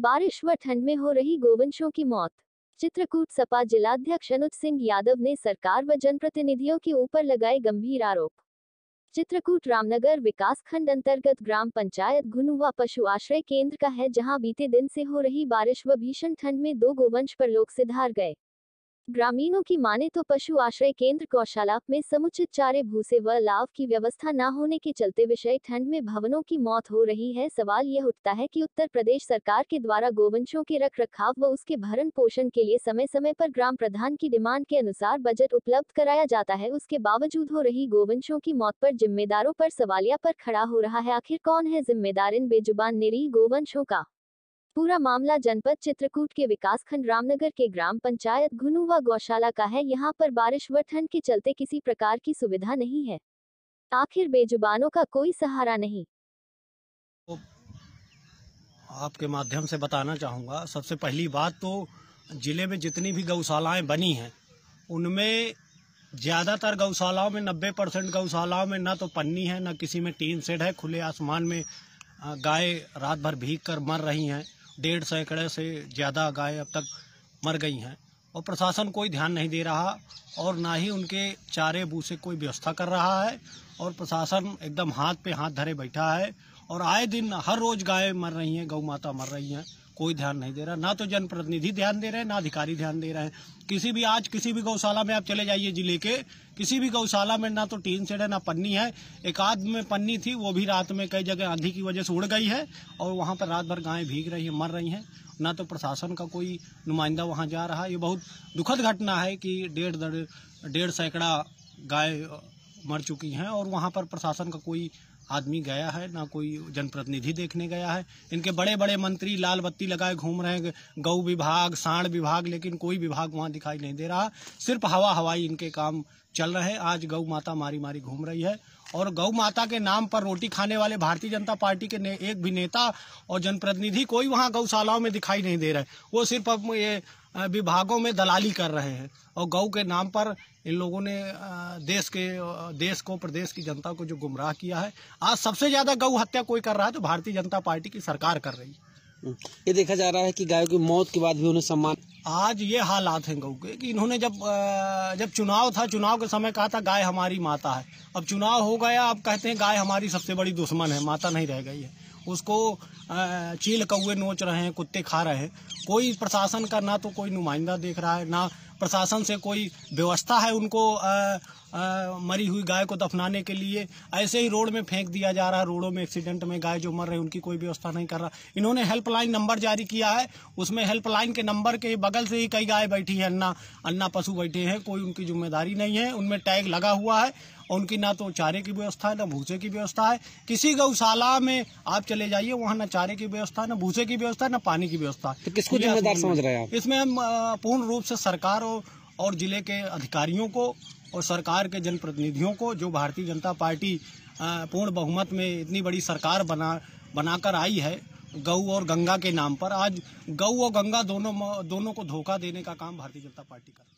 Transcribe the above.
बारिश व ठंड में हो रही गोवंशों की मौत चित्रकूट सपा जिलाध्यक्ष अनुज सिंह यादव ने सरकार व जनप्रतिनिधियों के ऊपर लगाए गंभीर आरोप चित्रकूट रामनगर विकास खंड अंतर्गत ग्राम पंचायत घुनुवा पशु आश्रय केंद्र का है जहां बीते दिन से हो रही बारिश व भीषण ठंड में दो गोवंश पर लोग सिधार गए ग्रामीणों की माने तो पशु आश्रय केंद्र गौशाला में समुचित चारे भूसे व लाभ की व्यवस्था न होने के चलते विषय ठंड में भवनों की मौत हो रही है सवाल यह उठता है कि उत्तर प्रदेश सरकार के द्वारा गोवंशों के रख रखाव व उसके भरण पोषण के लिए समय समय पर ग्राम प्रधान की डिमांड के अनुसार बजट उपलब्ध कराया जाता है उसके बावजूद हो रही गोवंशों की मौत पर जिम्मेदारों पर सवालिया पर खड़ा हो रहा है आखिर कौन है जिम्मेदार इन बेजुबान निरीह गोवंशों का पूरा मामला जनपद चित्रकूट के विकासखंड रामनगर के ग्राम पंचायत घुनुवा गौशाला का है यहाँ पर बारिश व ठंड के चलते किसी प्रकार की सुविधा नहीं है आखिर बेजुबानों का कोई सहारा नहीं आपके माध्यम से बताना चाहूँगा सबसे पहली बात तो जिले में जितनी भी गौशालाएं बनी हैं उनमें ज़्यादातर गौशालाओं में 90 परसेंट गौशालाओं में ना तो पन्नी है ना किसी में टीन सेड है खुले आसमान में गाय रात भर भीग कर मर रही हैं डेढ़ सैकड़े से ज़्यादा गाय अब तक मर गई हैं और प्रशासन कोई ध्यान नहीं दे रहा और ना ही उनके चारे भूसे कोई व्यवस्था कर रहा है और प्रशासन एकदम हाथ पे हाथ धरे बैठा है और आए दिन हर रोज़ गाय मर रही हैं गौ माता मर रही हैं कोई ध्यान नहीं दे रहा ना तो जनप्रतिनिधि ध्यान दे रहे हैं ना अधिकारी ध्यान दे रहे हैं किसी भी आज किसी भी गौशाला में आप चले जाइए जिले के किसी भी गौशाला में ना तो टीन शेड है ना पन्नी है एक आध में पन्नी थी वो भी रात में कई जगह आंधी की वजह से उड़ गई है और वहाँ पर रात भर गायें भीग रही हैं मर रही हैं ना तो प्रशासन का कोई नुमाइंदा वहाँ जा रहा है ये बहुत दुखद घटना है कि डेढ़ डेढ़ सैकड़ा गाय मर चुकी हैं और वहाँ पर प्रशासन का कोई आदमी गया है ना कोई जनप्रतिनिधि देखने गया है इनके बड़े बड़े मंत्री लाल बत्ती लगाए घूम रहे हैं गौ विभाग साण विभाग लेकिन कोई विभाग वहाँ दिखाई नहीं दे रहा सिर्फ हवा हवाई इनके काम चल रहे आज गौ माता मारी मारी घूम रही है और गौ माता के नाम पर रोटी खाने वाले भारतीय जनता पार्टी के ने, एक भी नेता और जनप्रतिनिधि कोई वहाँ गौशालाओं में दिखाई नहीं दे रहे वो सिर्फ अब ये विभागों में दलाली कर रहे हैं और गौ के नाम पर इन लोगों ने देश के देश को प्रदेश की जनता को जो गुमराह किया है आज सबसे ज़्यादा गौ हत्या कोई कर रहा है तो भारतीय जनता पार्टी की सरकार कर रही है ये देखा जा रहा है कि गायों की मौत के बाद भी उन्हें सम्मान आज ये हालात हैं गौ के कि इन्होंने जब जब चुनाव था चुनाव के समय कहा था गाय हमारी माता है अब चुनाव हो गया अब कहते हैं गाय हमारी सबसे बड़ी दुश्मन है माता नहीं रह गई है उसको चील कौए नोच रहे हैं कुत्ते खा रहे हैं कोई प्रशासन का ना तो कोई नुमाइंदा देख रहा है ना प्रशासन से कोई व्यवस्था है उनको आ, आ, मरी हुई गाय को दफनाने के लिए ऐसे ही रोड में फेंक दिया जा रहा है रोडों में एक्सीडेंट में गाय जो मर रही उनकी कोई व्यवस्था नहीं कर रहा इन्होंने हेल्पलाइन नंबर जारी किया है उसमें हेल्पलाइन के नंबर के बगल से ही कई गाय बैठी है अन्ना अन्ना पशु बैठे हैं कोई उनकी जिम्मेदारी नहीं है उनमें टैग लगा हुआ है उनकी ना तो चारे की व्यवस्था है ना भूसे की व्यवस्था है किसी गौशाला में आप चले जाइए वहाँ ना चारे की व्यवस्था है ना भूसे की व्यवस्था है ना पानी की व्यवस्था तो किसको जिम्मेदार समझ रहे हैं इसमें हम पूर्ण रूप से सरकार और जिले के अधिकारियों को और सरकार के जनप्रतिनिधियों को जो भारतीय जनता पार्टी पूर्ण बहुमत में इतनी बड़ी सरकार बना बनाकर आई है गऊ और गंगा के नाम पर आज गऊ और गंगा दोनों दोनों को धोखा देने का काम भारतीय जनता पार्टी कर